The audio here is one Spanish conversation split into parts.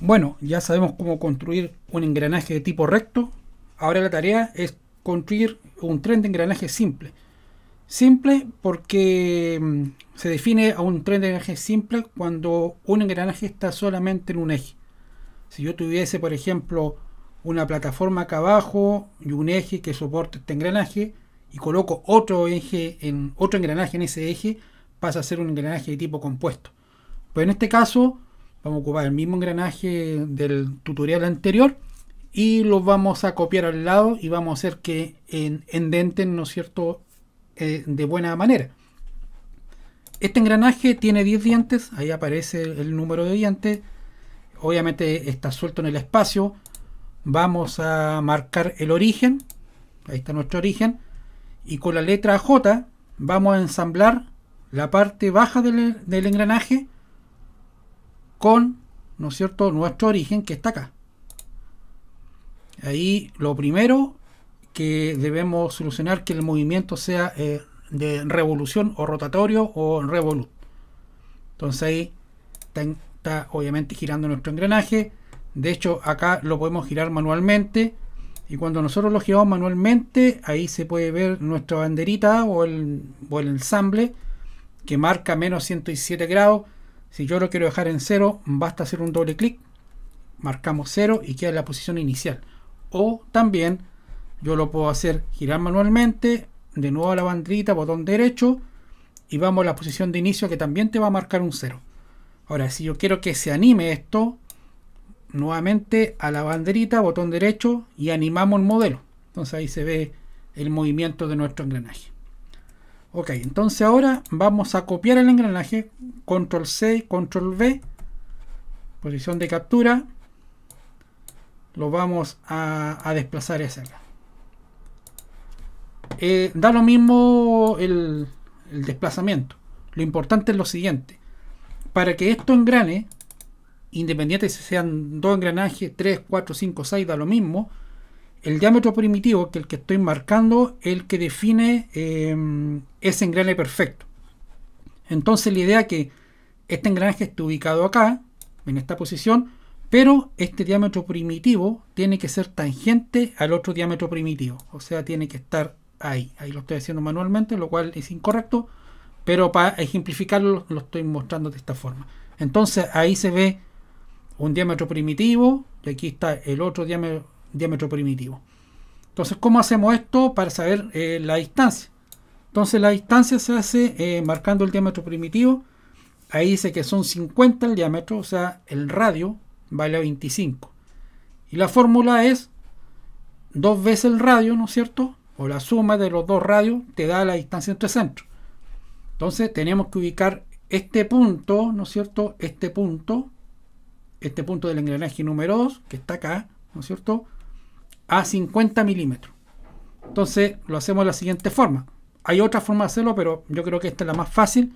Bueno, ya sabemos cómo construir un engranaje de tipo recto. Ahora la tarea es construir un tren de engranaje simple. Simple porque mm, se define a un tren de engranaje simple cuando un engranaje está solamente en un eje. Si yo tuviese, por ejemplo, una plataforma acá abajo y un eje que soporte este engranaje y coloco otro eje en otro engranaje en ese eje, pasa a ser un engranaje de tipo compuesto. Pero en este caso vamos a ocupar el mismo engranaje del tutorial anterior y lo vamos a copiar al lado y vamos a hacer que endenten, ¿no es cierto?, eh, de buena manera. Este engranaje tiene 10 dientes, ahí aparece el número de dientes, obviamente está suelto en el espacio, vamos a marcar el origen, ahí está nuestro origen, y con la letra J vamos a ensamblar la parte baja del engranaje con, ¿no es cierto?, nuestro origen que está acá. Ahí lo primero que debemos solucionar que el movimiento sea eh, de revolución o rotatorio o revolut. Entonces ahí está obviamente girando nuestro engranaje. De hecho, acá lo podemos girar manualmente. Y cuando nosotros lo giramos manualmente, ahí se puede ver nuestra banderita o el, o el ensamble que marca menos 107 grados. Si yo lo quiero dejar en cero, basta hacer un doble clic, marcamos 0 y queda en la posición inicial. O también yo lo puedo hacer girar manualmente, de nuevo a la banderita, botón derecho, y vamos a la posición de inicio que también te va a marcar un 0. Ahora, si yo quiero que se anime esto, nuevamente a la banderita, botón derecho, y animamos el modelo. Entonces ahí se ve el movimiento de nuestro engranaje. Ok, entonces ahora vamos a copiar el engranaje. Control C, Control V. Posición de captura. Lo vamos a, desplazar hacia acá. Eh, da lo mismo el, desplazamiento. Lo importante es lo siguiente. Para que esto engrane, independiente si sean dos engranajes, 3, cuatro, cinco, seis, da lo mismo. El diámetro primitivo, que el que estoy marcando, es el que define eh, ese engrane perfecto. Entonces la idea es que este engranaje esté ubicado acá, en esta posición, pero este diámetro primitivo tiene que ser tangente al otro diámetro primitivo. O sea, tiene que estar ahí. Ahí lo estoy haciendo manualmente, lo cual es incorrecto, pero para ejemplificarlo lo estoy mostrando de esta forma. Entonces ahí se ve un diámetro primitivo, y aquí está el otro diámetro diámetro primitivo. Entonces, ¿cómo hacemos esto para saber eh, la distancia? Entonces, la distancia se hace eh, marcando el diámetro primitivo. Ahí dice que son 50 el diámetro, o sea, el radio vale a 25. Y la fórmula es dos veces el radio, ¿no es cierto? O la suma de los dos radios te da la distancia entre centros. Entonces, tenemos que ubicar este punto, ¿no es cierto? Este punto, este punto del engranaje número 2, que está acá, ¿no es cierto? a 50 milímetros. Entonces lo hacemos de la siguiente forma. Hay otra forma de hacerlo, pero yo creo que esta es la más fácil.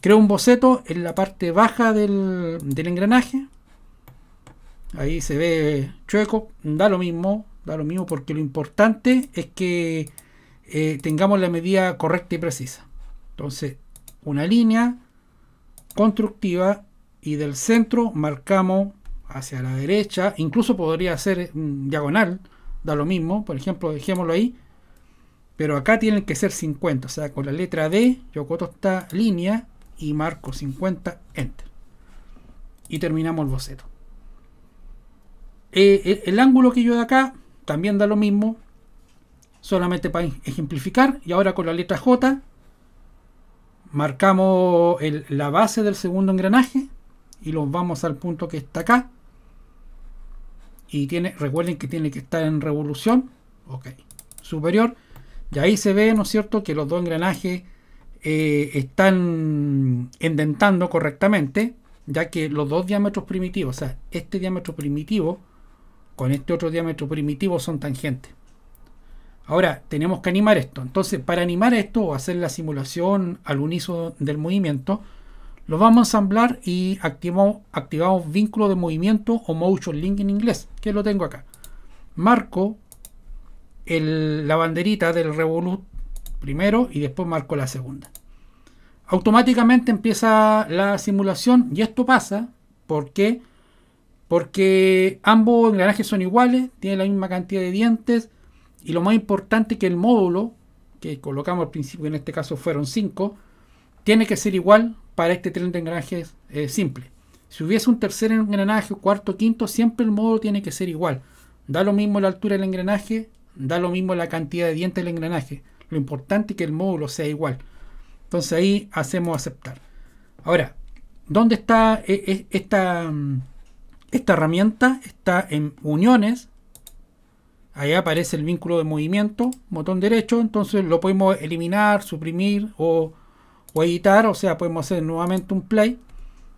Creo un boceto en la parte baja del, engranaje. Ahí se ve chueco, da lo mismo, da lo mismo porque lo importante es que eh, tengamos la medida correcta y precisa. Entonces, una línea constructiva y del centro marcamos hacia la derecha, incluso podría ser mm, diagonal, da lo mismo, por ejemplo, dejémoslo ahí, pero acá tienen que ser 50, o sea, con la letra D yo coto esta línea y marco 50, enter. Y terminamos el boceto. Eh, el ángulo que yo de acá también da lo mismo, solamente para ejemplificar, y ahora con la letra J marcamos la base del segundo engranaje y los vamos al punto que está acá y tiene, recuerden que tiene que estar en revolución, ok, superior, y ahí se ve, ¿no es cierto?, que los dos engranajes eh, están endentando correctamente, ya que los dos diámetros primitivos, o sea, este diámetro primitivo con este otro diámetro primitivo son tangentes. Ahora, tenemos que animar esto. Entonces, para animar esto o hacer la simulación al unísono del movimiento, lo vamos a ensamblar y activamos, vínculo de movimiento o motion link en inglés, que lo tengo acá. Marco la banderita del Revolut primero y después marco la segunda. Automáticamente empieza la simulación y esto pasa porque porque ambos engranajes son iguales, tienen la misma cantidad de dientes y lo más importante que el módulo que colocamos al principio, en este caso fueron 5, tiene que ser igual para este tren de engranajes es eh, simple. Si hubiese un tercer engranaje, cuarto, quinto, siempre el módulo tiene que ser igual. Da lo mismo la altura del engranaje, da lo mismo la cantidad de dientes del engranaje. Lo importante es que el módulo sea igual. Entonces ahí hacemos aceptar. Ahora, ¿dónde está eh, eh, esta, mm, esta herramienta? Está en uniones. Ahí aparece el vínculo de movimiento, botón derecho. Entonces lo podemos eliminar, suprimir o o editar, o sea, podemos hacer nuevamente un play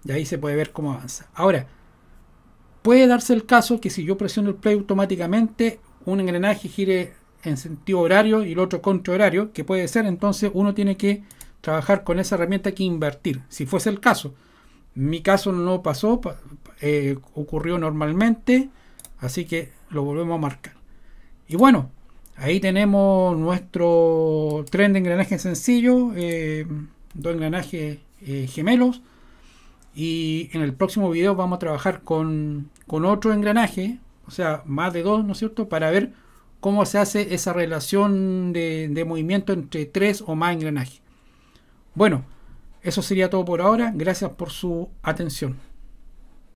y ahí se puede ver cómo avanza. Ahora, puede darse el caso que si yo presiono el play automáticamente, un engranaje gire en sentido horario y el otro contra horario, que puede ser, entonces uno tiene que trabajar con esa herramienta que invertir, si fuese el caso. Mi caso no pasó, eh, ocurrió normalmente, así que lo volvemos a marcar. Y bueno, ahí tenemos nuestro tren de engranaje sencillo. Eh, dos engranajes eh, gemelos y en el próximo video vamos a trabajar con, otro engranaje, o sea, más de dos, ¿no es cierto?, para ver cómo se hace esa relación de, de movimiento entre tres o más engranajes. Bueno, eso sería todo por ahora. Gracias por su atención.